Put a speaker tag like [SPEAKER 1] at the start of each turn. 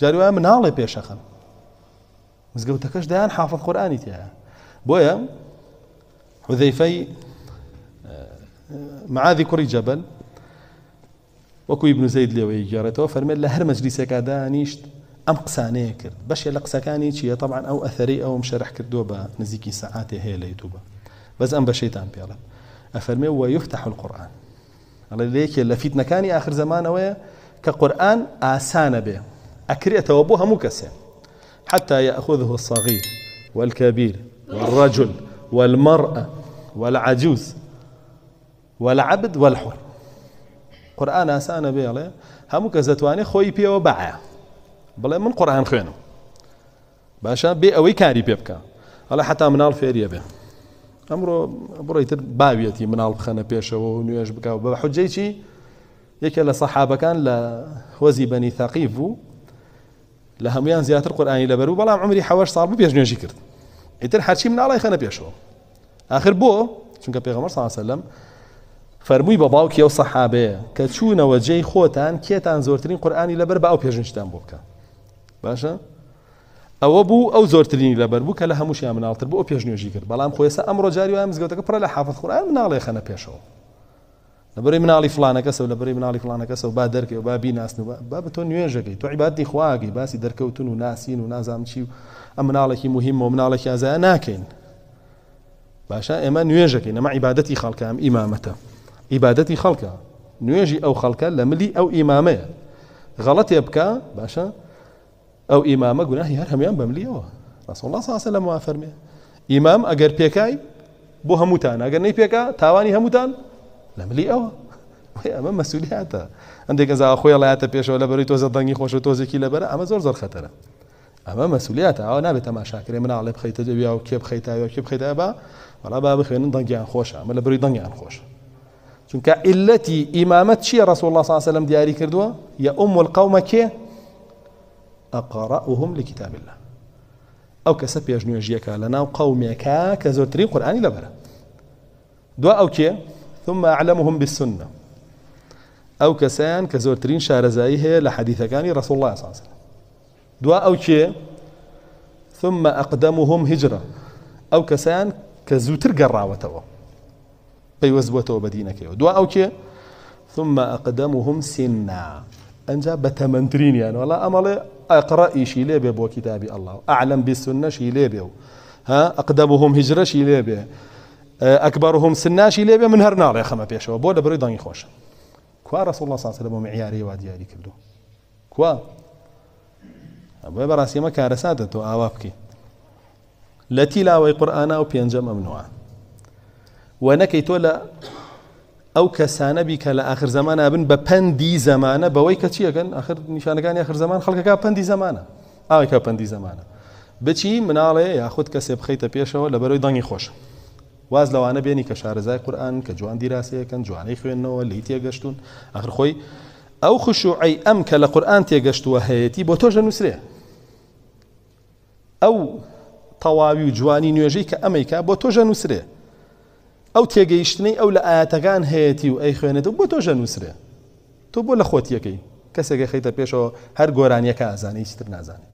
[SPEAKER 1] جاروا مناله بيشخن مزغوتكش دان حافظ قراني تيها بويا حذيفي اه، معاذ كري جبل وكو ابن زيد لي ويجارته فرمي له هر مجلس كدانيش ام قسانه كرد باش يلا كاني شي طبعا او اثري او مشرح كدوبا نزيكي ساعات هي اليوتيوب بس ام بشيطان بيلا افرمي يفتح القران الله ليك فيتنا كاني اخر زمان ويا كقران اسانه به ئەکرێتەوە بۆ مكسة حتى يأخذه الصغير والكبير والرجل والمرأة والعجوز والعبد والحر قرآن أسانا بێڵێ هەموو کە زەتوانێت خوي بي بەعە بڵێ من قرآن خوێنم باشا بي أوي كاري پێ بکە ئەلا حتا مناڵ فێریە بێ ئەمڕۆ بڕیتر باویەتی مناڵ بخەنە پێشەوە و نوێش بکە بە حجەی چی یەکێ لە سەحابەکان لە هەمویان زیاتر قورآانی لەبەر و بەڵام عمری حەوەش ساڵ بوو پێشنێژی کرد ئیتر حەرچی مناڵی خەنە پێشەوە آخر بۆ چونکە پێغەمەر ساسەلم فەرمووی بە باوکی ئەو سەحابەیە کە چوونەوە جێی خۆتان کێتان زۆرترین قورآانی لەبەر بە ئەو پێشنیشتان بۆ بکە باشە او بوو ئەو زۆرترینی لەبەر بوو کە لە هەمووشیان مناڵتر بۆ ئەو پێشنێژی کرد بەڵام خۆێسە ئەمڕۆ جاری وای مزگەوتەکە پڕە لە حافظ قورآن مناڵی خەنە پێشەوە لبری من علی فلانە کس و لبری من علی فلانە کس و بعد درک و بعد بین ناسن و بعد تو تۆ نوێژەکەی تو عبادتی خواهی باسی درک و تو ناسین و نازام چی اما ئەم کی مهم و کی از آن باشه اما ناکەین باشە نم عبادتی خالق عیباەتی امامته عبادتی خالق خەڵکە جی او خالق لملی او امامه ئیمامەیە غەڵەتێ باشه او امامه گناهی هر همیان بملی او رسول الله صلی الله علیه ساسە لە موافەرمێ ئیمام ئەگەر پێکای بۆ هەمووتان ئەگەر نەی پێکا تاوانی هەمووتان او لە ملی ئەوە ئەمە مەسوولیاتە هەندێکە زا خۆی لایەتە پێشەوە لە بەری تۆزە دەنگی خۆش تۆزێکی لەبەر ئەمە زۆر زۆر خەتەرە ئەمە مەسوولیاتە ئەو تماشا تەماشاکرێ من ئاڵێ بخیتە دەویا و کێ بخەیتاوە کێ بخیدا بە وەڵا با بخوێنن دەنگیان خۆشە ئەمە لە بری دەنگیان خۆشە چونکە ئیلەتی امامت چییە رسول الله صلی الله دیاری کردووە یا ئوم القومە کێ ئەقڕەهم لکتاب الله ئەو کەسە پێش نوێژیەکە لە ناو قەومێکە کە زۆرترین قورآانی لەبەرە دو او کێ ثم أعلمهم بالسنة أو كسان كزورترين شارزايه لحديث كان رسول الله صلى الله عليه وسلم دواء أو كي ثم أقدمهم هجرة أو كسان كزوتر قراوته بيوزبوته بدينك دواء أو كي ثم أقدمهم سنا أنجا بتمنترين يعني ولا أمالي أقرأ شي ليبي بو كتاب الله أعلم بالسنة شي ليبي ها أقدمهم هجرة شي ليبي ئەکبار هم سناشی لێبێ من هەر ناڵێ خەمە پێشەوە بۆ لە بڕی دەنگی خۆشە کو ڕسڵ الله ساسە لە بۆ معیارەوە دیاری کردو کو بۆ بەڕاستیمە کارەساتە تۆ ئاوا بکە لە تیلاوەی قورآنا و پێنجەم ئەمنەوە و نەکەی تۆ لە ئەو کەسانەبی کە لە آخر زمانە بن بە پەندی زمانە بەوەی کە چیەکەن آخر نیشانەکانی آخر زمان خەڵکەکە پەندی زمانە ئاوێکە پەندی زمانە بچی مناڵێ یاخود کەسێ بخەیتە پێشەوە لە بەرەوەی دەنگی خۆشە واز لەوانە بێنی کە شارەزای قورآن کە جوان دیراسەیەکەن جوانەی خوێندنەوە لی تێگەشتون ئەخر خۆی ئەو خشوعی ئەم کە لە قورآن تێگەشتووە هەیەی بۆ تۆش دەنووسێ ئەو تەواوی و جوانی نوێژەی کە ئەمریکا بۆ تۆ ژەنووسێ ئەو تێگەیشتنی ئەو لە ئاەتەکان هەیەی و ئەی خوێنێتەوە بۆ تۆ ژەنووسێ تۆ بۆ لە خۆتیەکەی کەسێکی خیتە پێشەوە هەر گۆرانیەکە ئازانەی چتر نازانێت